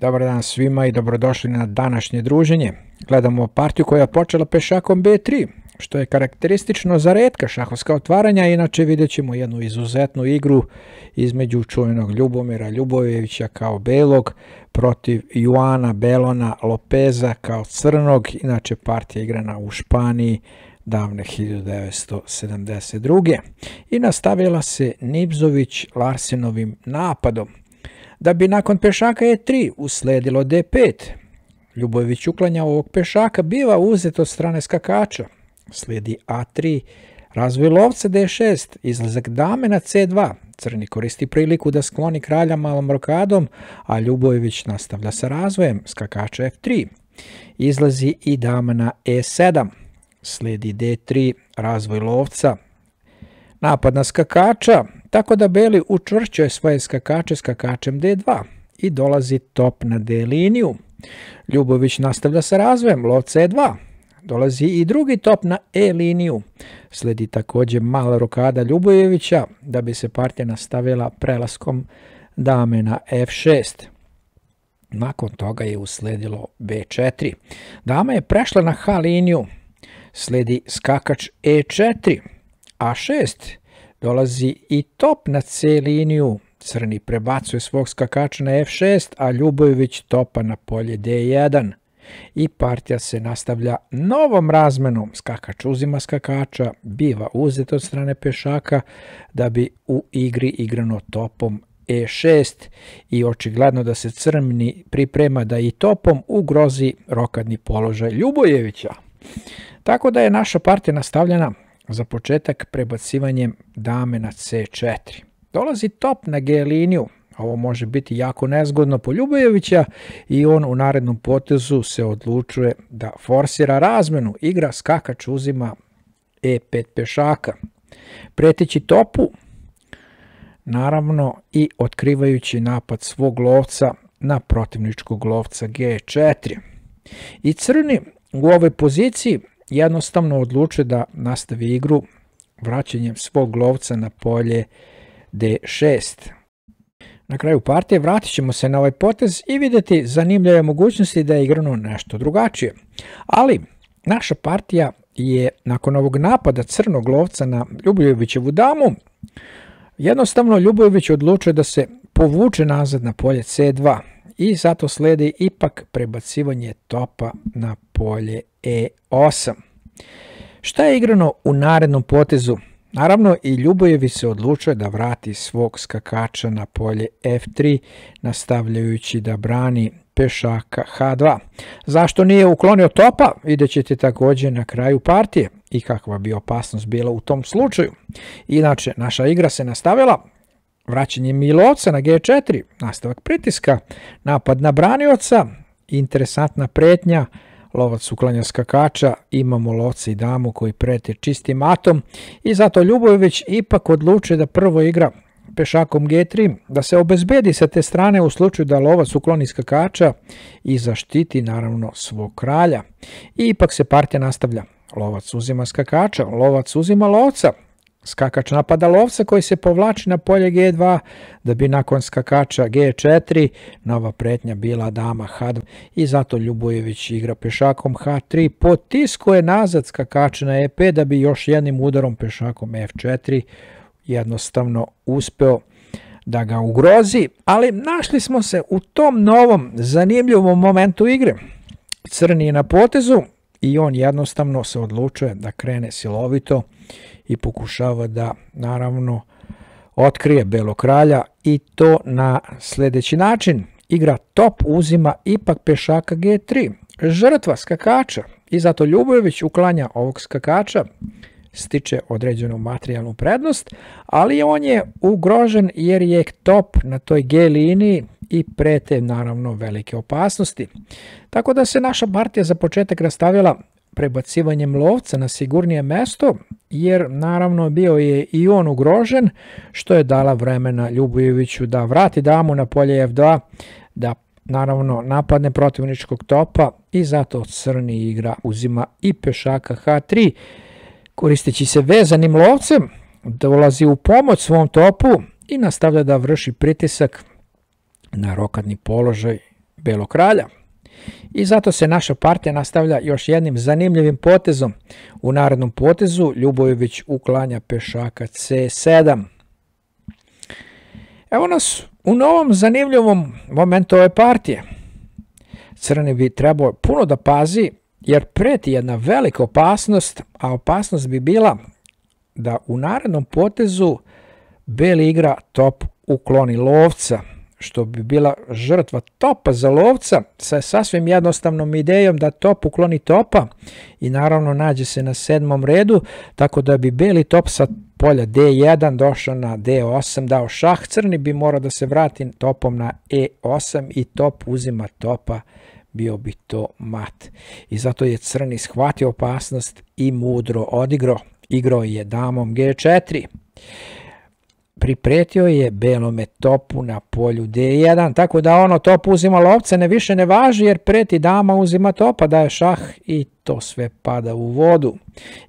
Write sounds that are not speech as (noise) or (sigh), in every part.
Dobar dan svima i dobrodošli na današnje druženje. Gledamo partiju koja je počela pešakom B3, što je karakteristično za redka šahovska otvaranja, inače vidjet ćemo jednu izuzetnu igru između čuvenog Ljubomira Ljubojevića kao belog protiv Juana Belona Lopeza kao crnog, inače partija igrana u Španiji davne 1972. I nastavila se Nibzović Larsenovim napadom da bi nakon pešaka E3 usledilo D5. Ljubović uklanja ovog pešaka biva uzet od strane skakača. Slijedi A3, razvoj lovca D6, izlazak dame na C2. Crni koristi priliku da skloni kralja malom rokadom, a Ljubojević nastavlja sa razvojem, skakača F3. Izlazi i dama na E7. Slijedi D3, razvoj lovca, napad na skakača, tako da Beli učvršćuje svoje skakače skakačem D2 i dolazi top na D liniju. Ljubović nastavlja sa razvojem, lov C2. Dolazi i drugi top na E liniju. Sledi također mala rokada Ljubojevića da bi se partija nastavila prelaskom dame na F6. Nakon toga je usledilo B4. Dama je prešla na H liniju. Sledi skakač E4, A6 Dolazi i top na C liniju. Crni prebacuje svog skakača na F6, a Ljubojević topa na polje D1. I partija se nastavlja novom razmenom. Skakač uzima skakača, biva uzet od strane pešaka da bi u igri igrano topom E6 i očigledno da se crni priprema da i topom ugrozi rokadni položaj Ljubojevića. Tako da je naša partija nastavljena za početak prebacivanjem dame na c4. Dolazi top na g liniju, ovo može biti jako nezgodno po Ljubojevića i on u narednom potezu se odlučuje da forsira razmenu. Igra skakač uzima e5 pešaka. Preteći topu, naravno i otkrivajući napad svog lovca na protivničkog lovca g4. I crni u ovoj poziciji jednostavno odlučio da nastavi igru vraćanjem svog lovca na polje D6. Na kraju partije vratit ćemo se na ovaj potez i vidjeti zanimljive mogućnosti da je igrano nešto drugačije. Ali naša partija je nakon ovog napada crnog lovca na Ljubojevićevu damu, jednostavno Ljubojević odlučuje da se povuče nazad na polje C2 i zato slijedi ipak prebacivanje topa na polje E8. Šta je igrano u narednom potezu? Naravno i Ljubojevi se odlučuje da vrati svog skakača na polje F3, nastavljajući da brani pešaka H2. Zašto nije uklonio topa? Vidjet ćete također na kraju partije i kakva bi opasnost bila u tom slučaju. Inače, naša igra se nastavila, vraćanje Milovca na G4, nastavak pritiska, napad na branioca, interesantna pretnja, lovac uklanja skakača, imamo lovca i damu koji prete čistim atom i zato Ljubojević ipak odlučuje da prvo igra pešakom G3, da se obezbedi sa te strane u slučaju da lovac ukloni skakača i zaštiti naravno svog kralja. I ipak se partija nastavlja. Lovac uzima skakača, lovac uzima lovca, Skakač napada lovca koji se povlači na polje G2 da bi nakon skakača G4 nova pretnja bila dama H2 i zato Ljubojević igra pešakom H3 potiskuje nazad skakač na E5 da bi još jednim udarom pešakom F4 jednostavno uspeo da ga ugrozi, ali našli smo se u tom novom zanimljivom momentu igre. Crni je na potezu, i on jednostavno se odlučuje da krene silovito i pokušava da naravno otkrije Belo kralja i to na sljedeći način. Igra top uzima ipak pešaka G3, žrtva skakača i zato Ljubojević uklanja ovog skakača stiče određenu materijalnu prednost, ali on je ugrožen jer je top na toj G liniji i prete naravno velike opasnosti. Tako da se naša partija za početak rastavila prebacivanjem lovca na sigurnije mesto, jer naravno bio je i on ugrožen, što je dala vremena Ljubojeviću da vrati damu na polje F2, da naravno napadne protivničkog topa i zato crni igra uzima i pešaka H3. Koristeći se vezanim lovcem, dolazi u pomoć svom topu i nastavlja da vrši pritisak na rokadni položaj belog kralja. I zato se naša partija nastavlja još jednim zanimljivim potezom. U narednom potezu Ljubojević uklanja pešaka C7. Evo nas u novom zanimljivom momentu ove partije. Crni bi trebao puno da pazi jer preti jedna velika opasnost, a opasnost bi bila da u narednom potezu beli igra top ukloni lovca, što bi bila žrtva topa za lovca sa sasvim jednostavnom idejom da top ukloni topa i naravno nađe se na sedmom redu, tako da bi beli top sa polja D1 došao na D8, dao šah, crni bi morao da se vrati topom na E8 i top uzima topa bio bi to mat. I zato je Crni shvatio opasnost i mudro odigro. Igrao je damom G4. Pripretio je belome topu na polju D1, tako da ono top uzima lovce, ne više ne važi jer preti dama uzima topa, daje šah i to sve pada u vodu.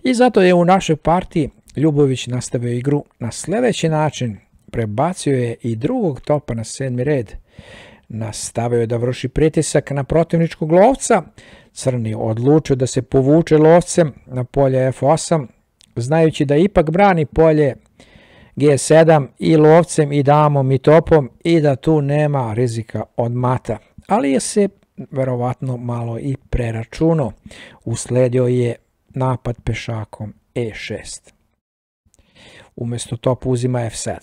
I zato je u našoj partiji Ljubović nastavio igru na sljedeći način, prebacio je i drugog topa na sedmi red. Nastavio je da vrši pritisak na protivničkog lovca. Crni odlučio da se povuče lovcem na polje F8, znajući da ipak brani polje G7 i lovcem i damom i topom i da tu nema rizika od mata. Ali je se verovatno malo i preračuno. Usledio je napad pešakom E6. Umjesto top uzima F7.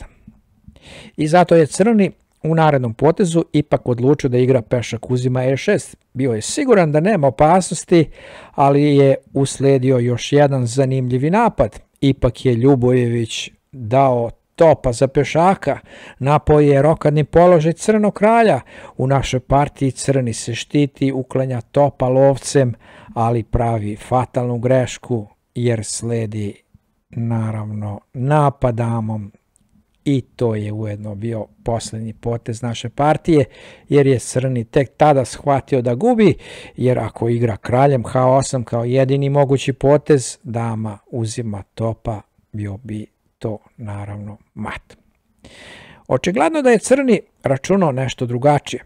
I zato je crni u narednom potezu ipak odlučio da igra pešak uzima e6. Bio je siguran da nema opasnosti, ali je usledio još jedan zanimljivi napad. Ipak je Ljubojević dao topa za pešaka, napao je rokadni položaj crnog kralja. U našoj partiji crni se štiti, uklanja topa lovcem, ali pravi fatalnu grešku jer sledi naravno napadamom i to je ujedno bio posljednji potez naše partije jer je Srni tek tada shvatio da gubi jer ako igra kraljem H8 kao jedini mogući potez dama uzima topa bio bi to naravno mat. Očigledno da je Crni računao nešto drugačije.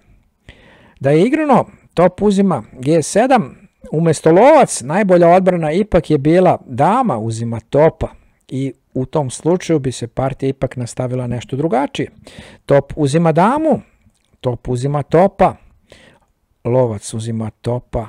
Da je igrano top uzima G7, umjesto lovac najbolja odbrana ipak je bila dama uzima topa i u tom slučaju bi se partija ipak nastavila nešto drugačije. Top uzima damu, top uzima topa, lovac uzima topa,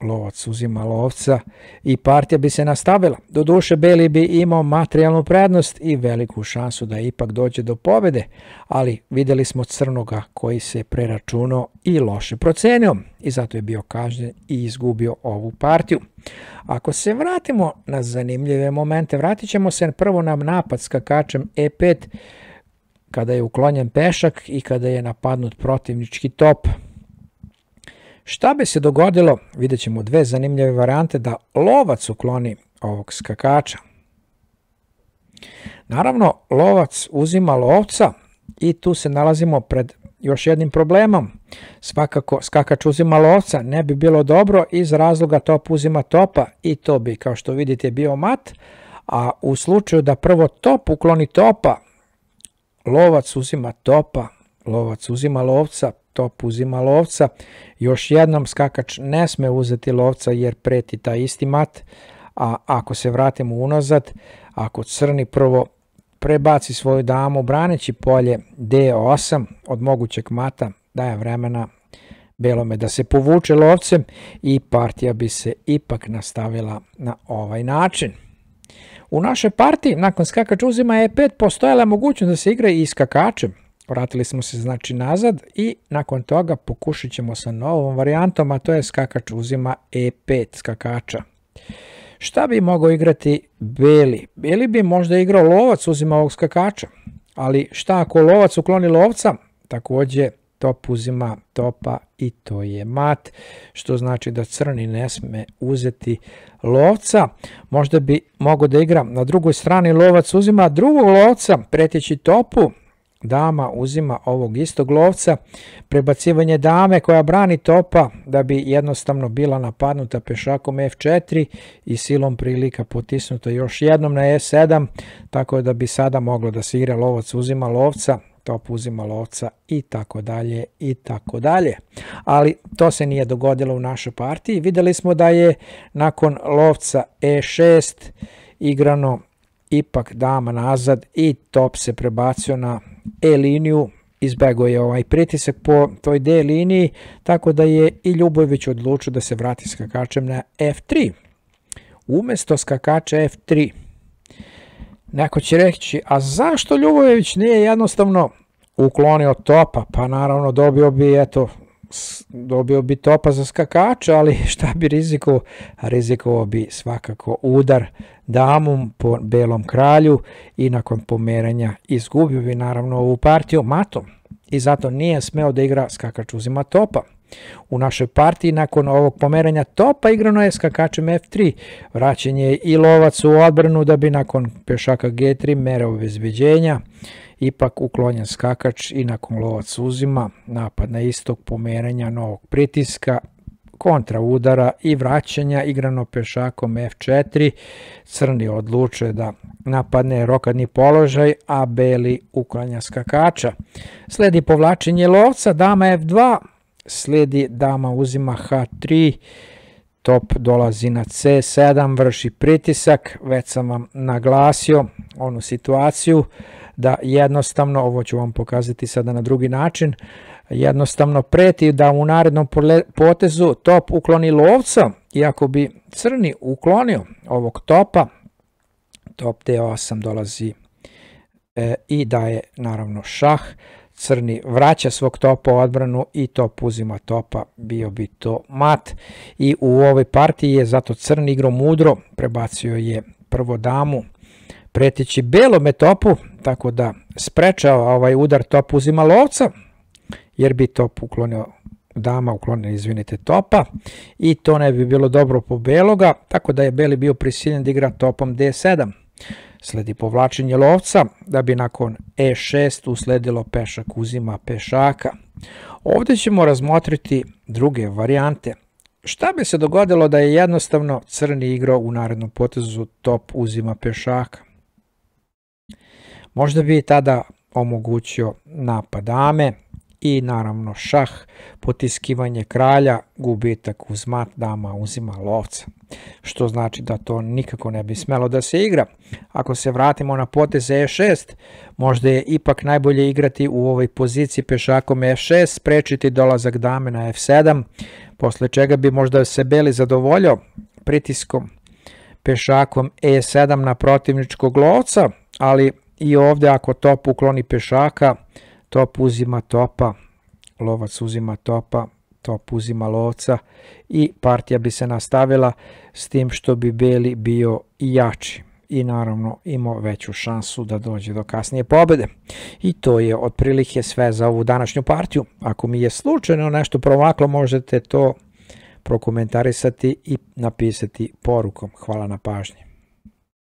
lovac uzima lovca i partija bi se nastavila. Doduše Beli bi imao materijalnu prednost i veliku šansu da ipak dođe do pobede, ali vidjeli smo Crnoga koji se preračunao i loše procenio i zato je bio kažnjen i izgubio ovu partiju. Ako se vratimo na zanimljive momente, vratit ćemo se prvo na napad s kakačem E5 kada je uklonjen pešak i kada je napadnut protivnički top. Šta bi se dogodilo, vidjet ćemo dve zanimljive varijante, da lovac ukloni ovog skakača. Naravno, lovac uzima lovca i tu se nalazimo pred još jednim problemom. Svakako skakač uzima lovca, ne bi bilo dobro iz razloga top uzima topa i to bi, kao što vidite, bio mat, a u slučaju da prvo top ukloni topa, lovac uzima topa, lovac uzima lovca, top uzima lovca. Još jednom skakač ne sme uzeti lovca jer preti taj isti mat, a ako se vratimo unazad, ako crni prvo prebaci svoju damu braneći polje D8 od mogućeg mata, daje vremena belome da se povuče lovcem i partija bi se ipak nastavila na ovaj način. U našoj partiji nakon skakač uzima E5 postojala mogućnost da se igra i skakačem, Vratili smo se znači nazad i nakon toga pokušat ćemo sa novom varijantom, a to je skakač uzima E5 skakača. Šta bi mogao igrati Beli? Beli bi možda igrao lovac uzima ovog skakača, ali šta ako lovac ukloni lovca? Također top uzima topa i to je mat, što znači da crni ne sme uzeti lovca. Možda bi mogao da igra na drugoj strani lovac uzima drugog lovca, pretjeći topu, dama uzima ovog istog lovca, prebacivanje dame koja brani topa da bi jednostavno bila napadnuta pešakom f4 i silom prilika potisnuta još jednom na e7, tako da bi sada moglo da se igra lovac uzima lovca, top uzima lovca i tako dalje i tako dalje. Ali to se nije dogodilo u našoj partiji. vidjeli smo da je nakon lovca e6 igrano ipak dama nazad i top se prebacio na E liniju izbego je ovaj pritisak po toj D liniji, tako da je i Ljubojević odlučio da se vrati skakačem na F3. umjesto skakača F3. Neko će reći, a zašto Ljubojević nije jednostavno uklonio topa? Pa naravno dobio bi eto dobio bi topa za skakača, ali (laughs) šta bi rizikovao? Rizikovao bi svakako udar damom po belom kralju i nakon pomeranja izgubio bi naravno ovu partiju matom i zato nije smeo da igra skakač uzima topa. U našoj partiji nakon ovog pomeranja topa igrano je skakačem F3, vraćen je i lovac u odbranu da bi nakon pješaka G3 mere obezbeđenja ipak uklonjen skakač i nakon lovac uzima, napad na istog pomeranja novog pritiska, kontra udara i vraćanja igrano pešakom F4, crni odlučuje da napadne rokadni položaj, a beli uklanja skakača. Sledi povlačenje lovca, dama F2, slijedi dama uzima h3, top dolazi na c7, vrši pritisak, već sam vam naglasio onu situaciju da jednostavno, ovo ću vam pokazati sada na drugi način, jednostavno preti da u narednom potezu top ukloni lovca, iako bi crni uklonio ovog topa, top d8 dolazi e, i daje naravno šah, crni vraća svog topa u odbranu i top uzima topa, bio bi to mat. I u ovoj partiji je zato crni igro mudro, prebacio je prvo damu, preteći belome topu, tako da sprečao ovaj udar top uzima lovca, jer bi top uklonio dama uklonio izvinite, topa i to ne bi bilo dobro po beloga, tako da je beli bio prisiljen da igra topom d7. Sledi povlačenje lovca, da bi nakon e6 usledilo pešak uzima pešaka. Ovdje ćemo razmotriti druge varijante. Šta bi se dogodilo da je jednostavno crni igro u narednom potezu top uzima pešaka? Možda bi tada omogućio napad dame, i naravno šah, potiskivanje kralja, gubitak uz mat dama uzima lovca. Što znači da to nikako ne bi smelo da se igra. Ako se vratimo na potez e6, možda je ipak najbolje igrati u ovoj poziciji pešakom f6, e sprečiti dolazak dame na f7, posle čega bi možda se beli zadovoljio pritiskom pešakom e7 na protivničkog lovca, ali i ovdje ako top ukloni pešaka, top uzima topa, lovac uzima topa, top uzima lovca i partija bi se nastavila s tim što bi beli bio jači i naravno imao veću šansu da dođe do kasnije pobede. I to je otprilike sve za ovu današnju partiju. Ako mi je slučajno nešto provaklo možete to prokomentarisati i napisati porukom. Hvala na pažnji.